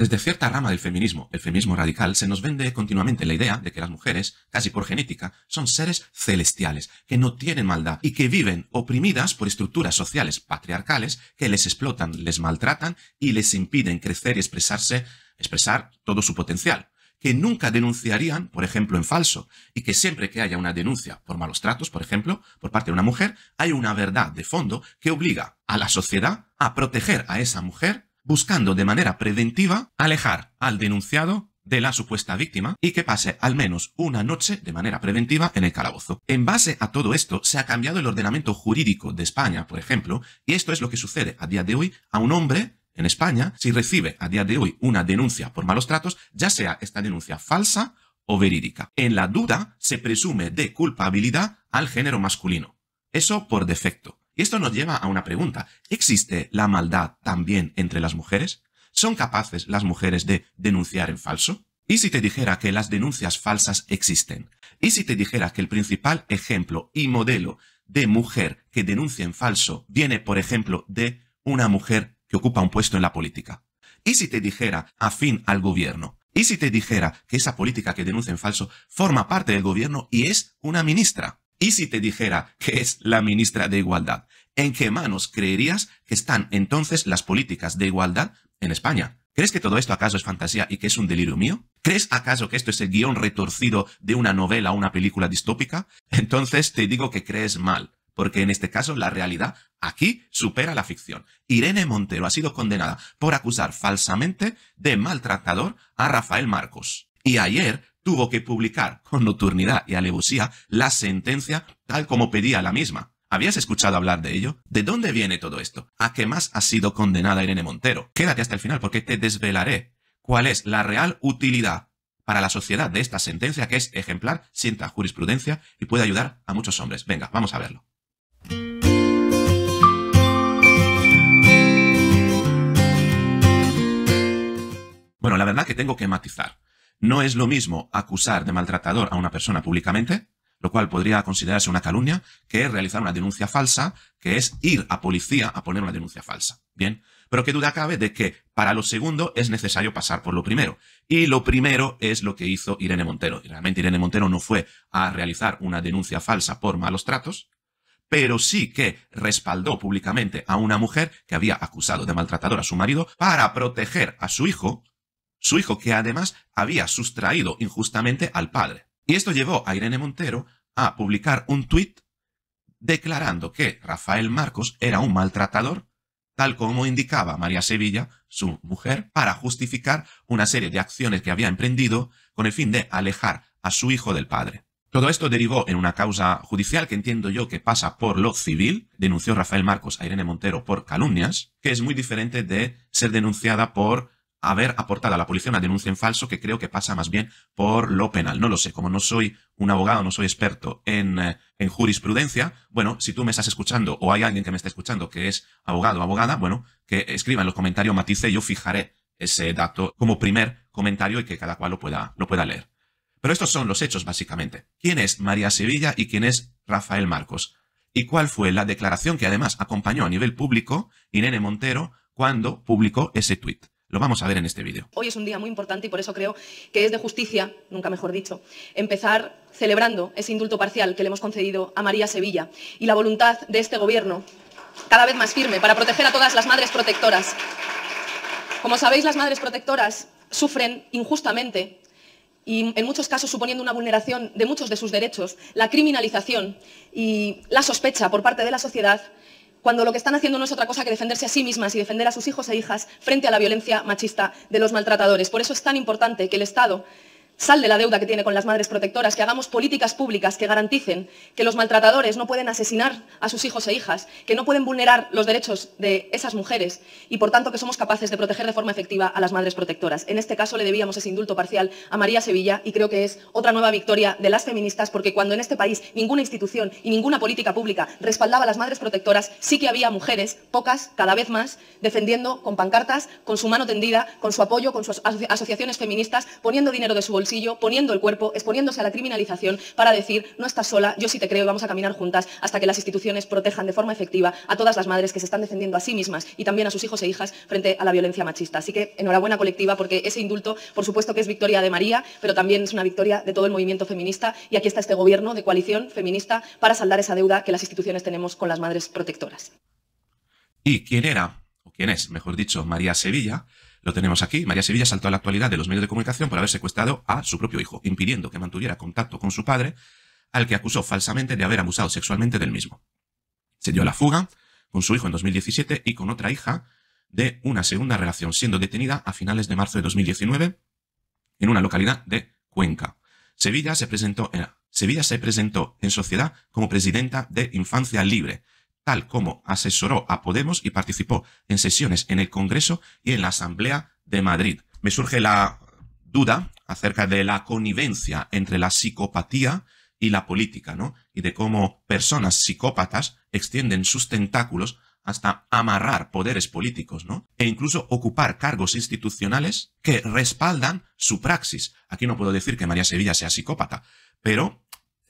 Desde cierta rama del feminismo, el feminismo radical, se nos vende continuamente la idea de que las mujeres, casi por genética, son seres celestiales, que no tienen maldad y que viven oprimidas por estructuras sociales patriarcales que les explotan, les maltratan y les impiden crecer y expresarse, expresar todo su potencial que nunca denunciarían, por ejemplo, en falso, y que siempre que haya una denuncia por malos tratos, por ejemplo, por parte de una mujer, hay una verdad de fondo que obliga a la sociedad a proteger a esa mujer buscando de manera preventiva alejar al denunciado de la supuesta víctima y que pase al menos una noche de manera preventiva en el calabozo. En base a todo esto, se ha cambiado el ordenamiento jurídico de España, por ejemplo, y esto es lo que sucede a día de hoy a un hombre en España si recibe a día de hoy una denuncia por malos tratos, ya sea esta denuncia falsa o verídica. En la duda se presume de culpabilidad al género masculino. Eso por defecto esto nos lleva a una pregunta. ¿Existe la maldad también entre las mujeres? ¿Son capaces las mujeres de denunciar en falso? ¿Y si te dijera que las denuncias falsas existen? ¿Y si te dijera que el principal ejemplo y modelo de mujer que denuncia en falso viene, por ejemplo, de una mujer que ocupa un puesto en la política? ¿Y si te dijera afín al gobierno? ¿Y si te dijera que esa política que denuncia en falso forma parte del gobierno y es una ministra? ¿Y si te dijera que es la ministra de Igualdad? ¿En qué manos creerías que están entonces las políticas de igualdad en España? ¿Crees que todo esto acaso es fantasía y que es un delirio mío? ¿Crees acaso que esto es el guión retorcido de una novela o una película distópica? Entonces te digo que crees mal, porque en este caso la realidad aquí supera la ficción. Irene Montero ha sido condenada por acusar falsamente de maltratador a Rafael Marcos. Y ayer tuvo que publicar con nocturnidad y alevosía la sentencia tal como pedía la misma. ¿Habías escuchado hablar de ello? ¿De dónde viene todo esto? ¿A qué más ha sido condenada Irene Montero? Quédate hasta el final porque te desvelaré cuál es la real utilidad para la sociedad de esta sentencia que es ejemplar, sienta jurisprudencia y puede ayudar a muchos hombres. Venga, vamos a verlo. Bueno, la verdad que tengo que matizar. No es lo mismo acusar de maltratador a una persona públicamente, lo cual podría considerarse una calumnia, que realizar una denuncia falsa, que es ir a policía a poner una denuncia falsa. Bien, pero qué duda cabe de que para lo segundo es necesario pasar por lo primero. Y lo primero es lo que hizo Irene Montero. Y realmente Irene Montero no fue a realizar una denuncia falsa por malos tratos, pero sí que respaldó públicamente a una mujer que había acusado de maltratador a su marido para proteger a su hijo su hijo que además había sustraído injustamente al padre. Y esto llevó a Irene Montero a publicar un tuit declarando que Rafael Marcos era un maltratador, tal como indicaba María Sevilla, su mujer, para justificar una serie de acciones que había emprendido con el fin de alejar a su hijo del padre. Todo esto derivó en una causa judicial que entiendo yo que pasa por lo civil, denunció Rafael Marcos a Irene Montero por calumnias, que es muy diferente de ser denunciada por haber aportado a la policía una denuncia en falso que creo que pasa más bien por lo penal. No lo sé, como no soy un abogado, no soy experto en, eh, en jurisprudencia, bueno, si tú me estás escuchando o hay alguien que me está escuchando que es abogado o abogada, bueno, que escriba en los comentarios matice, yo fijaré ese dato como primer comentario y que cada cual lo pueda, lo pueda leer. Pero estos son los hechos básicamente. ¿Quién es María Sevilla y quién es Rafael Marcos? ¿Y cuál fue la declaración que además acompañó a nivel público Irene Montero cuando publicó ese tuit? Lo vamos a ver en este vídeo. Hoy es un día muy importante y por eso creo que es de justicia, nunca mejor dicho, empezar celebrando ese indulto parcial que le hemos concedido a María Sevilla y la voluntad de este Gobierno cada vez más firme para proteger a todas las madres protectoras. Como sabéis, las madres protectoras sufren injustamente y en muchos casos suponiendo una vulneración de muchos de sus derechos, la criminalización y la sospecha por parte de la sociedad cuando lo que están haciendo no es otra cosa que defenderse a sí mismas y defender a sus hijos e hijas frente a la violencia machista de los maltratadores. Por eso es tan importante que el Estado sal de la deuda que tiene con las madres protectoras, que hagamos políticas públicas que garanticen que los maltratadores no pueden asesinar a sus hijos e hijas, que no pueden vulnerar los derechos de esas mujeres y, por tanto, que somos capaces de proteger de forma efectiva a las madres protectoras. En este caso le debíamos ese indulto parcial a María Sevilla y creo que es otra nueva victoria de las feministas porque cuando en este país ninguna institución y ninguna política pública respaldaba a las madres protectoras, sí que había mujeres, pocas, cada vez más, defendiendo con pancartas, con su mano tendida, con su apoyo, con sus asociaciones feministas, poniendo dinero de su bolsa poniendo el cuerpo, exponiéndose a la criminalización para decir, no estás sola, yo sí te creo vamos a caminar juntas hasta que las instituciones protejan de forma efectiva a todas las madres que se están defendiendo a sí mismas y también a sus hijos e hijas frente a la violencia machista. Así que enhorabuena colectiva porque ese indulto, por supuesto que es victoria de María, pero también es una victoria de todo el movimiento feminista y aquí está este gobierno de coalición feminista para saldar esa deuda que las instituciones tenemos con las madres protectoras. ¿Y quién era, o quién es, mejor dicho, María Sevilla? Lo tenemos aquí. María Sevilla saltó a la actualidad de los medios de comunicación por haber secuestrado a su propio hijo, impidiendo que mantuviera contacto con su padre, al que acusó falsamente de haber abusado sexualmente del mismo. Se dio a la fuga con su hijo en 2017 y con otra hija de una segunda relación, siendo detenida a finales de marzo de 2019 en una localidad de Cuenca. Sevilla se presentó, en, Sevilla se presentó en sociedad como presidenta de Infancia Libre, tal como asesoró a Podemos y participó en sesiones en el Congreso y en la Asamblea de Madrid. Me surge la duda acerca de la connivencia entre la psicopatía y la política, ¿no? Y de cómo personas psicópatas extienden sus tentáculos hasta amarrar poderes políticos, ¿no? E incluso ocupar cargos institucionales que respaldan su praxis. Aquí no puedo decir que María Sevilla sea psicópata, pero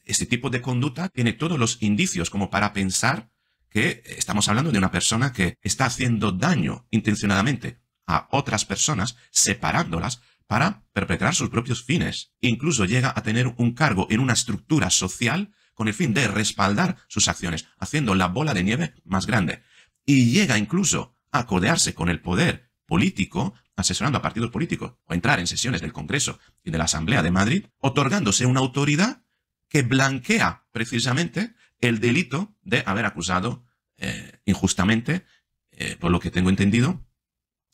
este tipo de conducta tiene todos los indicios como para pensar que estamos hablando de una persona que está haciendo daño intencionadamente a otras personas, separándolas para perpetrar sus propios fines. Incluso llega a tener un cargo en una estructura social con el fin de respaldar sus acciones, haciendo la bola de nieve más grande. Y llega incluso a codearse con el poder político, asesorando a partidos políticos, o entrar en sesiones del Congreso y de la Asamblea de Madrid, otorgándose una autoridad que blanquea precisamente el delito de haber acusado eh, injustamente, eh, por lo que tengo entendido,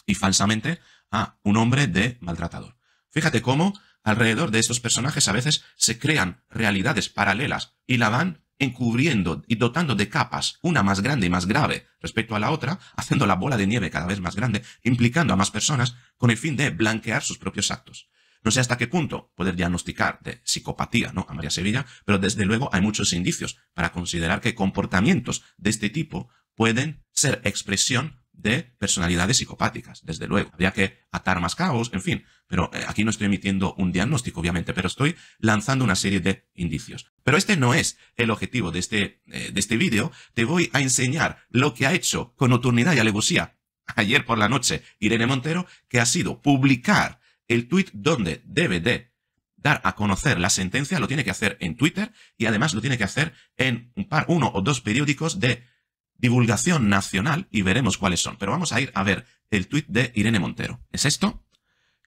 y falsamente a un hombre de maltratador. Fíjate cómo alrededor de estos personajes a veces se crean realidades paralelas y la van encubriendo y dotando de capas, una más grande y más grave respecto a la otra, haciendo la bola de nieve cada vez más grande, implicando a más personas con el fin de blanquear sus propios actos. No sé hasta qué punto poder diagnosticar de psicopatía ¿no? a María Sevilla, pero desde luego hay muchos indicios para considerar que comportamientos de este tipo pueden ser expresión de personalidades psicopáticas, desde luego. Habría que atar más cabos, en fin. Pero eh, aquí no estoy emitiendo un diagnóstico, obviamente, pero estoy lanzando una serie de indicios. Pero este no es el objetivo de este, eh, de este vídeo. Te voy a enseñar lo que ha hecho con nocturnidad y alevosía ayer por la noche Irene Montero, que ha sido publicar el tweet donde debe de dar a conocer la sentencia lo tiene que hacer en Twitter y además lo tiene que hacer en un par, uno o dos periódicos de divulgación nacional y veremos cuáles son. Pero vamos a ir a ver el tuit de Irene Montero. Es esto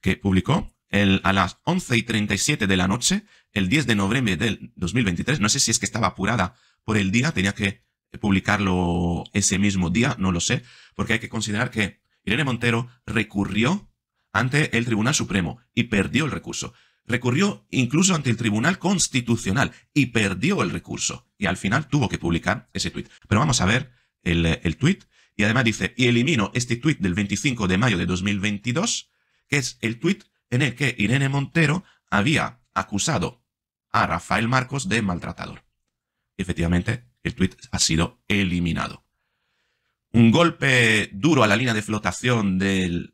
que publicó el, a las 11 y 37 de la noche, el 10 de noviembre del 2023. No sé si es que estaba apurada por el día, tenía que publicarlo ese mismo día, no lo sé, porque hay que considerar que Irene Montero recurrió ante el Tribunal Supremo y perdió el recurso. Recurrió incluso ante el Tribunal Constitucional y perdió el recurso. Y al final tuvo que publicar ese tuit. Pero vamos a ver el, el tuit. Y además dice, y elimino este tuit del 25 de mayo de 2022, que es el tuit en el que Irene Montero había acusado a Rafael Marcos de maltratador. Efectivamente, el tuit ha sido eliminado. Un golpe duro a la línea de flotación del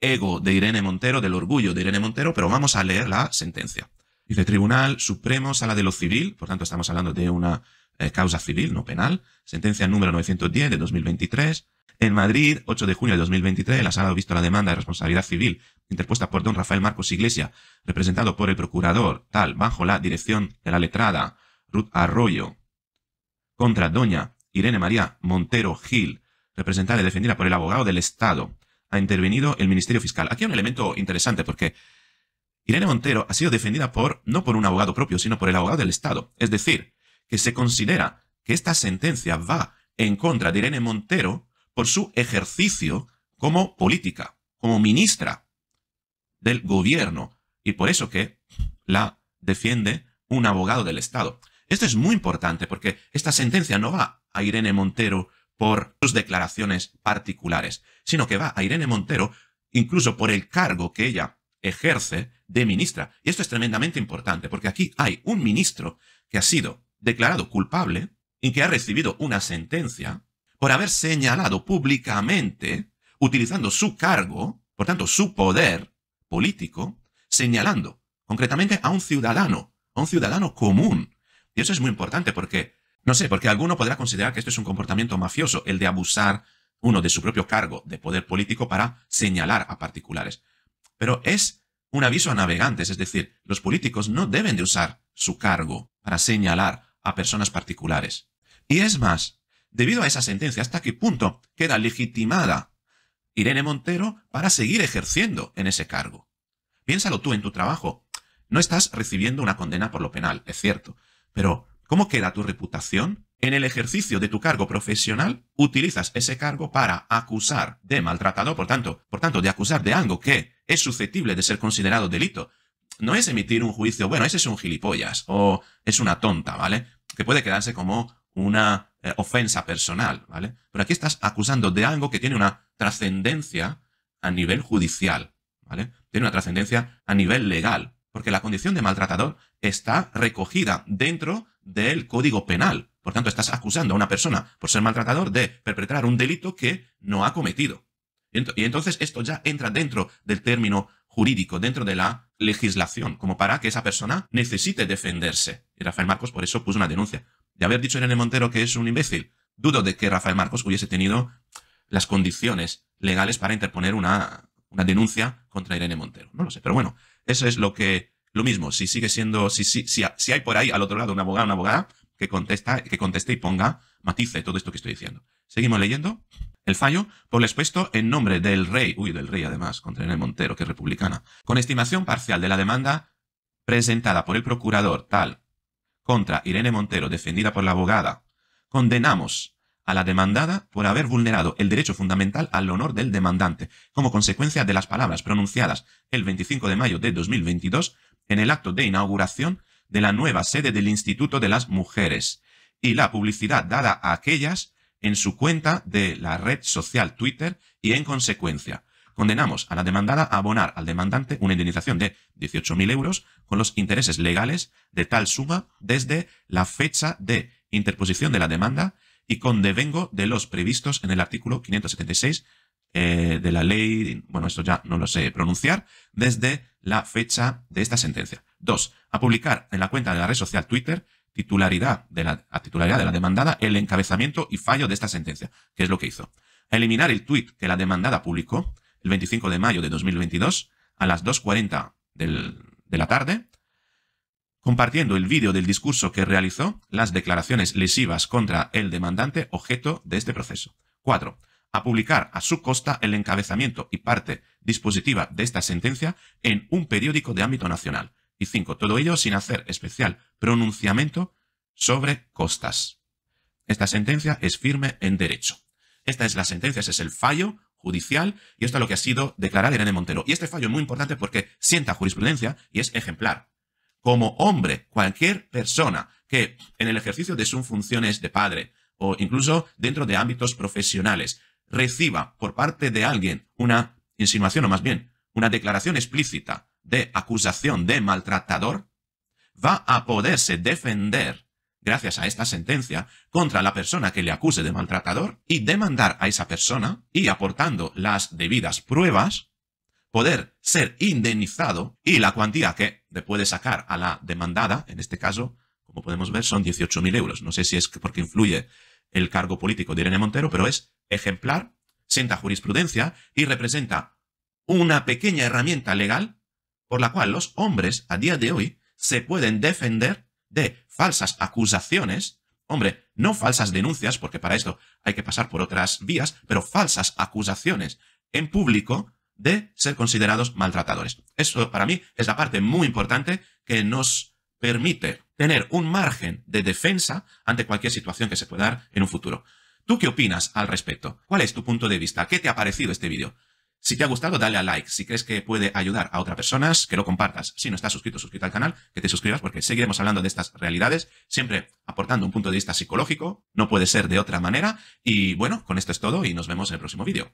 Ego de Irene Montero, del orgullo de Irene Montero, pero vamos a leer la sentencia. Dice Tribunal Supremo, Sala de lo Civil, por tanto estamos hablando de una eh, causa civil, no penal, sentencia número 910 de 2023. En Madrid, 8 de junio de 2023, la Sala ha visto la demanda de responsabilidad civil interpuesta por don Rafael Marcos Iglesia, representado por el procurador tal bajo la dirección de la letrada Ruth Arroyo, contra doña Irene María Montero Gil, representada y defendida por el abogado del Estado ha intervenido el Ministerio Fiscal. Aquí hay un elemento interesante porque Irene Montero ha sido defendida por, no por un abogado propio, sino por el abogado del Estado. Es decir, que se considera que esta sentencia va en contra de Irene Montero por su ejercicio como política, como ministra del gobierno. Y por eso que la defiende un abogado del Estado. Esto es muy importante porque esta sentencia no va a Irene Montero por sus declaraciones particulares, sino que va a Irene Montero incluso por el cargo que ella ejerce de ministra. Y esto es tremendamente importante, porque aquí hay un ministro que ha sido declarado culpable y que ha recibido una sentencia por haber señalado públicamente, utilizando su cargo, por tanto su poder político, señalando concretamente a un ciudadano, a un ciudadano común. Y eso es muy importante porque no sé, porque alguno podrá considerar que esto es un comportamiento mafioso, el de abusar uno de su propio cargo de poder político para señalar a particulares. Pero es un aviso a navegantes, es decir, los políticos no deben de usar su cargo para señalar a personas particulares. Y es más, debido a esa sentencia, ¿hasta qué punto queda legitimada Irene Montero para seguir ejerciendo en ese cargo? Piénsalo tú en tu trabajo. No estás recibiendo una condena por lo penal, es cierto, pero ¿Cómo queda tu reputación? En el ejercicio de tu cargo profesional, utilizas ese cargo para acusar de maltratador, por tanto, por tanto, de acusar de algo que es susceptible de ser considerado delito. No es emitir un juicio, bueno, ese es un gilipollas o es una tonta, ¿vale? Que puede quedarse como una eh, ofensa personal, ¿vale? Pero aquí estás acusando de algo que tiene una trascendencia a nivel judicial, ¿vale? Tiene una trascendencia a nivel legal, porque la condición de maltratador está recogida dentro del Código Penal. Por tanto, estás acusando a una persona por ser maltratador de perpetrar un delito que no ha cometido. Y entonces esto ya entra dentro del término jurídico, dentro de la legislación, como para que esa persona necesite defenderse. Y Rafael Marcos por eso puso una denuncia. De haber dicho Irene Montero que es un imbécil, dudo de que Rafael Marcos hubiese tenido las condiciones legales para interponer una, una denuncia contra Irene Montero. No lo sé, pero bueno, eso es lo que lo mismo, si sigue siendo, si, si, si, si hay por ahí al otro lado un abogado, una abogada que, contesta, que conteste y ponga Matice todo esto que estoy diciendo. Seguimos leyendo. El fallo, por el expuesto, en nombre del rey, uy, del rey además, contra Irene Montero, que es republicana, con estimación parcial de la demanda presentada por el procurador tal contra Irene Montero, defendida por la abogada, condenamos a la demandada por haber vulnerado el derecho fundamental al honor del demandante, como consecuencia de las palabras pronunciadas el 25 de mayo de 2022 en el acto de inauguración de la nueva sede del Instituto de las Mujeres y la publicidad dada a aquellas en su cuenta de la red social Twitter y en consecuencia condenamos a la demandada a abonar al demandante una indemnización de 18.000 euros con los intereses legales de tal suma desde la fecha de interposición de la demanda y con devengo de los previstos en el artículo 576 eh, de la ley, bueno, esto ya no lo sé pronunciar, desde la fecha de esta sentencia. 2. A publicar en la cuenta de la red social Twitter titularidad de la, a titularidad de la demandada el encabezamiento y fallo de esta sentencia, que es lo que hizo. A eliminar el tuit que la demandada publicó el 25 de mayo de 2022 a las 2.40 de la tarde, compartiendo el vídeo del discurso que realizó, las declaraciones lesivas contra el demandante objeto de este proceso. 4 a publicar a su costa el encabezamiento y parte dispositiva de esta sentencia en un periódico de ámbito nacional. Y cinco, todo ello sin hacer especial pronunciamiento sobre costas. Esta sentencia es firme en derecho. Esta es la sentencia, ese es el fallo judicial y esto es lo que ha sido declarado Irene Montero. Y este fallo es muy importante porque sienta jurisprudencia y es ejemplar. Como hombre, cualquier persona que en el ejercicio de sus funciones de padre o incluso dentro de ámbitos profesionales reciba por parte de alguien una insinuación o más bien una declaración explícita de acusación de maltratador, va a poderse defender, gracias a esta sentencia, contra la persona que le acuse de maltratador y demandar a esa persona y aportando las debidas pruebas, poder ser indemnizado y la cuantía que le puede sacar a la demandada, en este caso, como podemos ver, son 18.000 euros. No sé si es porque influye el cargo político de Irene Montero, pero es ejemplar, sienta jurisprudencia y representa una pequeña herramienta legal por la cual los hombres a día de hoy se pueden defender de falsas acusaciones, hombre, no falsas denuncias, porque para esto hay que pasar por otras vías, pero falsas acusaciones en público de ser considerados maltratadores. Eso para mí es la parte muy importante que nos permite tener un margen de defensa ante cualquier situación que se pueda dar en un futuro. ¿Tú qué opinas al respecto? ¿Cuál es tu punto de vista? ¿Qué te ha parecido este vídeo? Si te ha gustado, dale a like. Si crees que puede ayudar a otras personas, que lo compartas. Si no estás suscrito, suscríbete al canal, que te suscribas porque seguiremos hablando de estas realidades, siempre aportando un punto de vista psicológico. No puede ser de otra manera. Y bueno, con esto es todo y nos vemos en el próximo vídeo.